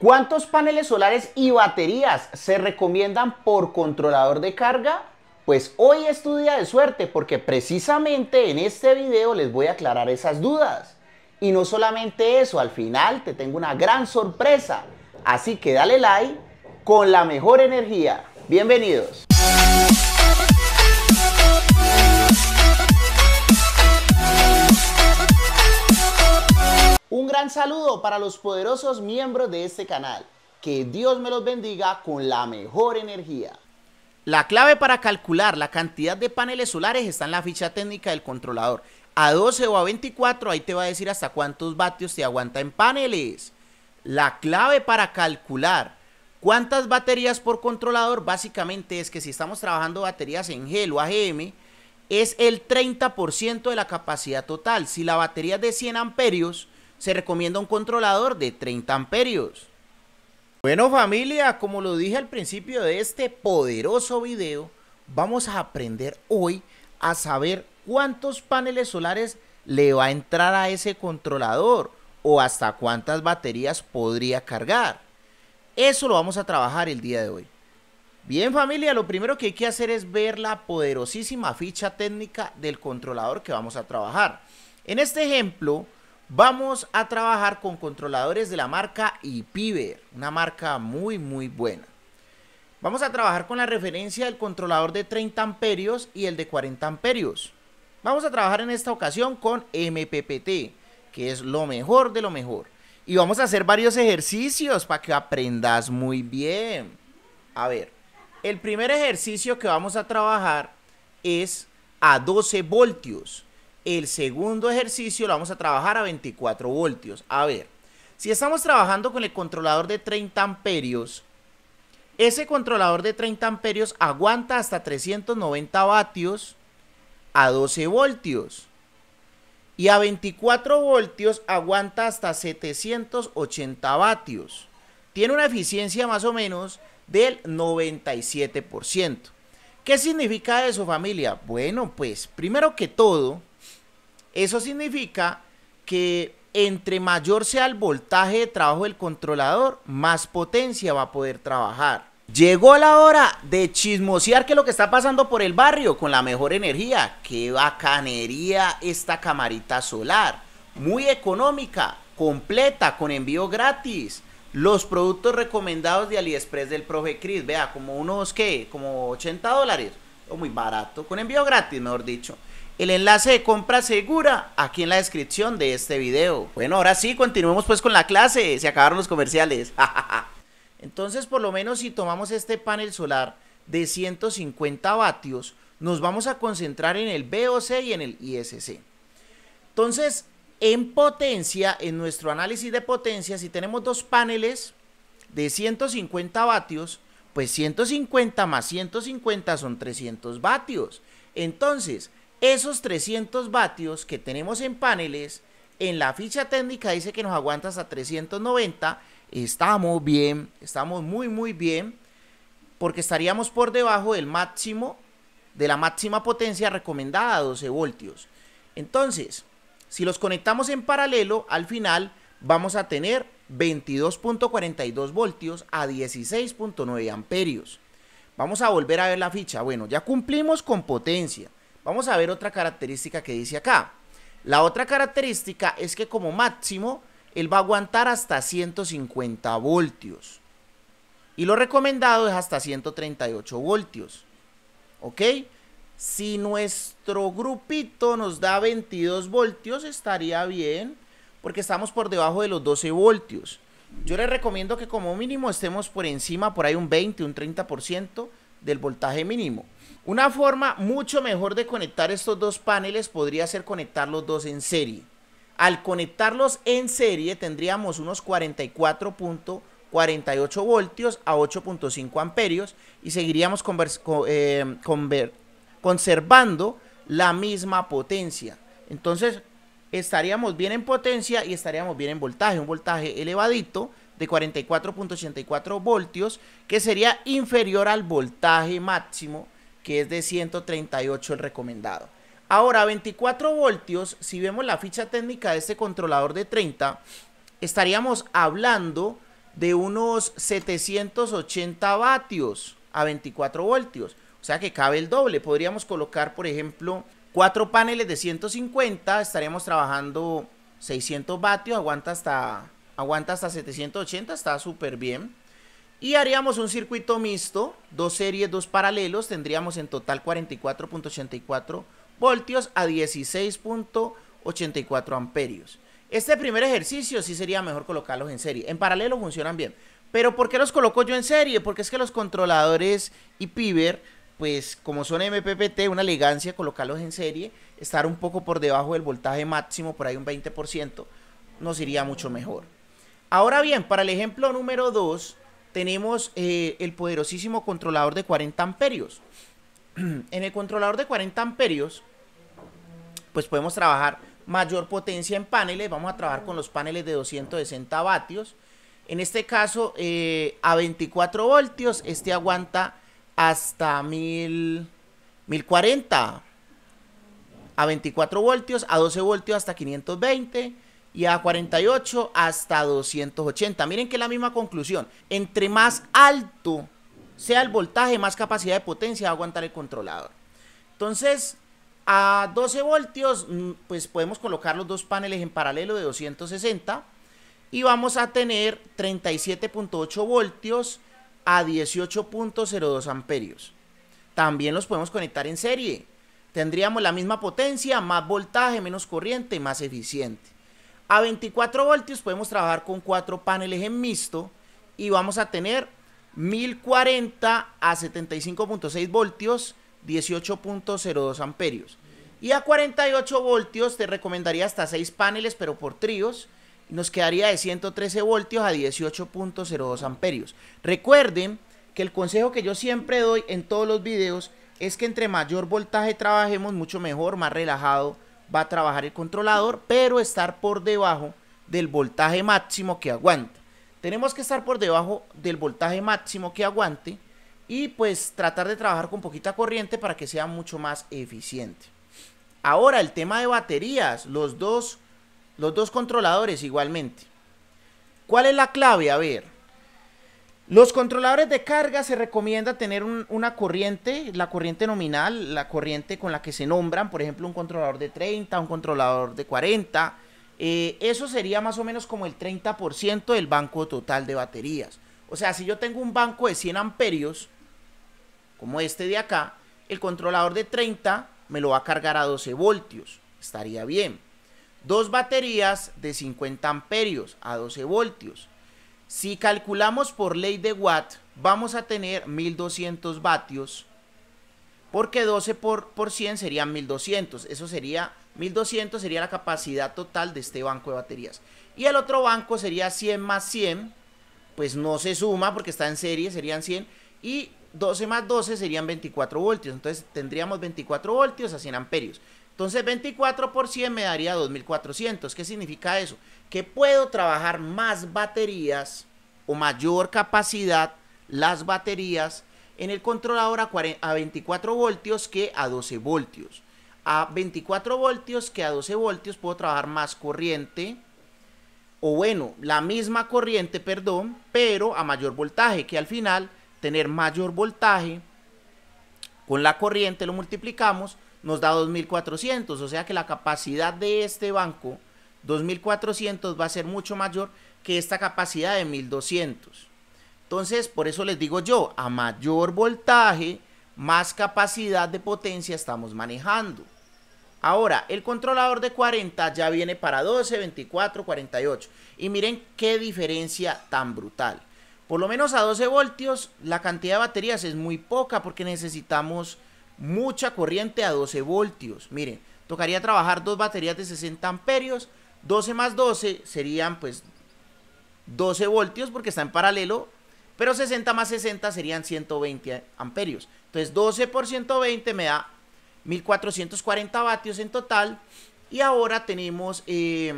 ¿Cuántos paneles solares y baterías se recomiendan por controlador de carga? Pues hoy es tu día de suerte porque precisamente en este video les voy a aclarar esas dudas. Y no solamente eso, al final te tengo una gran sorpresa. Así que dale like con la mejor energía. Bienvenidos. saludo para los poderosos miembros de este canal. Que Dios me los bendiga con la mejor energía. La clave para calcular la cantidad de paneles solares está en la ficha técnica del controlador. A 12 o a 24 ahí te va a decir hasta cuántos vatios te aguanta en paneles. La clave para calcular cuántas baterías por controlador básicamente es que si estamos trabajando baterías en gel o AGM es el 30% de la capacidad total. Si la batería es de 100 amperios se recomienda un controlador de 30 amperios. Bueno familia, como lo dije al principio de este poderoso video, vamos a aprender hoy a saber cuántos paneles solares le va a entrar a ese controlador o hasta cuántas baterías podría cargar. Eso lo vamos a trabajar el día de hoy. Bien familia, lo primero que hay que hacer es ver la poderosísima ficha técnica del controlador que vamos a trabajar. En este ejemplo, Vamos a trabajar con controladores de la marca IPIBER, una marca muy muy buena. Vamos a trabajar con la referencia del controlador de 30 amperios y el de 40 amperios. Vamos a trabajar en esta ocasión con MPPT, que es lo mejor de lo mejor. Y vamos a hacer varios ejercicios para que aprendas muy bien. A ver, el primer ejercicio que vamos a trabajar es a 12 voltios. El segundo ejercicio lo vamos a trabajar a 24 voltios. A ver, si estamos trabajando con el controlador de 30 amperios, ese controlador de 30 amperios aguanta hasta 390 vatios a 12 voltios. Y a 24 voltios aguanta hasta 780 vatios. Tiene una eficiencia más o menos del 97%. ¿Qué significa eso familia? Bueno, pues primero que todo, eso significa que entre mayor sea el voltaje de trabajo del controlador, más potencia va a poder trabajar. Llegó la hora de chismosear que lo que está pasando por el barrio con la mejor energía. Qué bacanería esta camarita solar. Muy económica, completa, con envío gratis. Los productos recomendados de AliExpress del Profe Chris, vea, como unos ¿qué? como 80 dólares. O muy barato, con envío gratis, mejor dicho. El enlace de compra segura aquí en la descripción de este video. Bueno, ahora sí, continuemos pues con la clase. Se acabaron los comerciales. Entonces, por lo menos si tomamos este panel solar de 150 vatios, nos vamos a concentrar en el BOC y en el ISC. Entonces, en potencia, en nuestro análisis de potencia, si tenemos dos paneles de 150 vatios, pues 150 más 150 son 300 vatios. Entonces, esos 300 vatios que tenemos en paneles, en la ficha técnica dice que nos aguanta hasta 390. Estamos bien, estamos muy, muy bien, porque estaríamos por debajo del máximo, de la máxima potencia recomendada, 12 voltios. Entonces, si los conectamos en paralelo, al final vamos a tener 22.42 voltios a 16.9 amperios. Vamos a volver a ver la ficha. Bueno, ya cumplimos con potencia. Vamos a ver otra característica que dice acá. La otra característica es que como máximo él va a aguantar hasta 150 voltios. Y lo recomendado es hasta 138 voltios. ¿Ok? Si nuestro grupito nos da 22 voltios estaría bien porque estamos por debajo de los 12 voltios. Yo les recomiendo que como mínimo estemos por encima, por ahí un 20, un 30% del voltaje mínimo. Una forma mucho mejor de conectar estos dos paneles podría ser conectar los dos en serie. Al conectarlos en serie tendríamos unos 44.48 voltios a 8.5 amperios y seguiríamos eh, conservando la misma potencia. Entonces estaríamos bien en potencia y estaríamos bien en voltaje, un voltaje elevadito de 44.84 voltios que sería inferior al voltaje máximo que es de 138 el recomendado. Ahora, 24 voltios, si vemos la ficha técnica de este controlador de 30, estaríamos hablando de unos 780 vatios a 24 voltios. O sea que cabe el doble. Podríamos colocar, por ejemplo, cuatro paneles de 150, estaríamos trabajando 600 vatios, aguanta hasta, aguanta hasta 780, está súper bien. Y haríamos un circuito mixto, dos series, dos paralelos, tendríamos en total 44.84 voltios a 16.84 amperios. Este primer ejercicio sí sería mejor colocarlos en serie. En paralelo funcionan bien. Pero ¿por qué los coloco yo en serie? Porque es que los controladores y piber, pues como son MPPT, una elegancia colocarlos en serie, estar un poco por debajo del voltaje máximo, por ahí un 20%, nos iría mucho mejor. Ahora bien, para el ejemplo número 2, tenemos eh, el poderosísimo controlador de 40 amperios. en el controlador de 40 amperios, pues podemos trabajar mayor potencia en paneles. Vamos a trabajar con los paneles de 260 vatios. En este caso, eh, a 24 voltios, este aguanta hasta 1000, 1040. A 24 voltios, a 12 voltios hasta 520 y a 48 hasta 280. Miren que es la misma conclusión. Entre más alto sea el voltaje, más capacidad de potencia va a aguantar el controlador. Entonces, a 12 voltios, mm, pues podemos colocar los dos paneles en paralelo de 260 y vamos a tener 37.8 voltios a 18.02 amperios. También los podemos conectar en serie. Tendríamos la misma potencia, más voltaje, menos corriente, más eficiente. A 24 voltios podemos trabajar con cuatro paneles en mixto y vamos a tener 1040 a 75.6 voltios, 18.02 amperios. Y a 48 voltios te recomendaría hasta 6 paneles, pero por tríos. Nos quedaría de 113 voltios a 18.02 amperios. Recuerden que el consejo que yo siempre doy en todos los videos es que entre mayor voltaje trabajemos, mucho mejor, más relajado va a trabajar el controlador, pero estar por debajo del voltaje máximo que aguante. Tenemos que estar por debajo del voltaje máximo que aguante y pues tratar de trabajar con poquita corriente para que sea mucho más eficiente. Ahora el tema de baterías, los dos, los dos controladores igualmente. ¿Cuál es la clave? A ver, los controladores de carga se recomienda tener una corriente, la corriente nominal, la corriente con la que se nombran, por ejemplo, un controlador de 30, un controlador de 40. Eh, eso sería más o menos como el 30% del banco total de baterías. O sea, si yo tengo un banco de 100 amperios, como este de acá, el controlador de 30 me lo va a cargar a 12 voltios. Estaría bien. Dos baterías de 50 amperios a 12 voltios. Si calculamos por ley de Watt, vamos a tener 1200 vatios, porque 12 por, 100 serían 1200. Eso sería, 1200 sería la capacidad total de este banco de baterías. Y el otro banco sería 100 más 100, pues no se suma porque está en serie, serían 100. Y 12 más 12 serían 24 voltios, entonces tendríamos 24 voltios a 100 amperios. Entonces 24 por 100 me daría 2400. ¿Qué significa eso? Que puedo trabajar más baterías o mayor capacidad las baterías en el controlador a, a 24 voltios que a 12 voltios. A 24 voltios que a 12 voltios puedo trabajar más corriente o bueno, la misma corriente, perdón, pero a mayor voltaje que al final tener mayor voltaje con la corriente lo multiplicamos nos da 2.400, o sea que la capacidad de este banco, 2.400, va a ser mucho mayor que esta capacidad de 1.200. Entonces, por eso les digo yo, a mayor voltaje, más capacidad de potencia estamos manejando. Ahora, el controlador de 40 ya viene para 12, 24, 48. Y miren qué diferencia tan brutal. Por lo menos a 12 voltios la cantidad de baterías es muy poca porque necesitamos mucha corriente a 12 voltios. Miren, tocaría trabajar dos baterías de 60 amperios. 12 más 12 serían pues 12 voltios porque está en paralelo. Pero 60 más 60 serían 120 amperios. Entonces 12 por 120 me da 1440 vatios en total. Y ahora tenemos eh,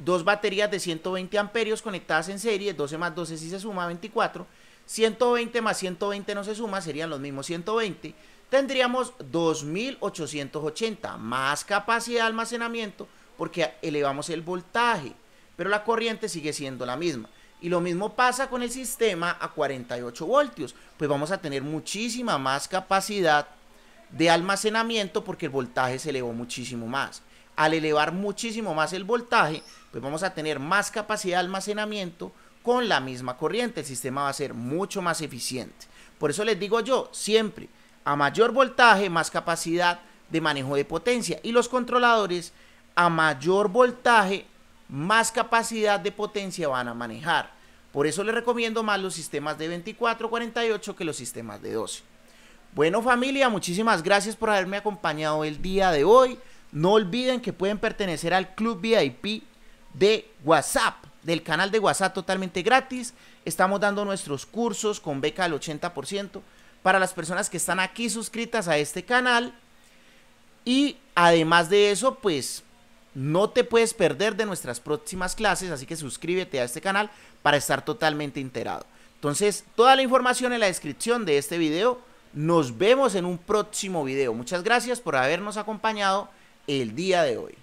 dos baterías de 120 amperios conectadas en serie. 12 más 12 si se suma, 24. 120 más 120 no se suma, serían los mismos 120 tendríamos 2880 más capacidad de almacenamiento porque elevamos el voltaje, pero la corriente sigue siendo la misma. Y lo mismo pasa con el sistema a 48 voltios, pues vamos a tener muchísima más capacidad de almacenamiento porque el voltaje se elevó muchísimo más. Al elevar muchísimo más el voltaje, pues vamos a tener más capacidad de almacenamiento con la misma corriente. El sistema va a ser mucho más eficiente. Por eso les digo yo, siempre, a mayor voltaje, más capacidad de manejo de potencia. Y los controladores a mayor voltaje, más capacidad de potencia van a manejar. Por eso les recomiendo más los sistemas de 24, 48 que los sistemas de 12. Bueno familia, muchísimas gracias por haberme acompañado el día de hoy. No olviden que pueden pertenecer al Club VIP de WhatsApp, del canal de WhatsApp totalmente gratis. Estamos dando nuestros cursos con beca del 80% para las personas que están aquí suscritas a este canal. Y además de eso, pues no te puedes perder de nuestras próximas clases, así que suscríbete a este canal para estar totalmente enterado. Entonces, toda la información en la descripción de este video. Nos vemos en un próximo video. Muchas gracias por habernos acompañado el día de hoy.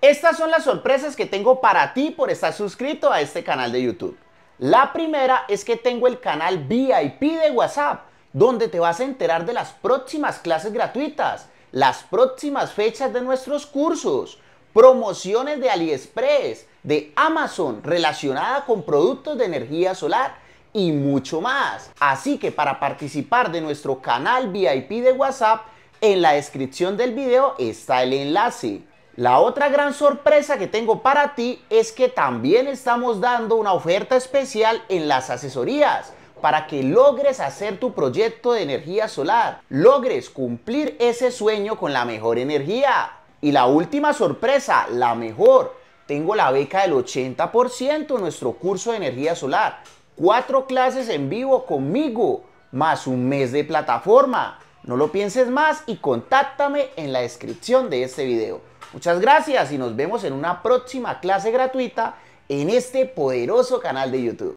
Estas son las sorpresas que tengo para ti por estar suscrito a este canal de YouTube. La primera es que tengo el canal VIP de WhatsApp, donde te vas a enterar de las próximas clases gratuitas, las próximas fechas de nuestros cursos, promociones de AliExpress, de Amazon relacionada con productos de energía solar y mucho más. Así que para participar de nuestro canal VIP de WhatsApp, en la descripción del video está el enlace. La otra gran sorpresa que tengo para ti es que también estamos dando una oferta especial en las asesorías para que logres hacer tu proyecto de energía solar, logres cumplir ese sueño con la mejor energía. Y la última sorpresa, la mejor, tengo la beca del 80% en nuestro curso de energía solar, cuatro clases en vivo conmigo, más un mes de plataforma. No lo pienses más y contáctame en la descripción de este video. Muchas gracias y nos vemos en una próxima clase gratuita en este poderoso canal de YouTube.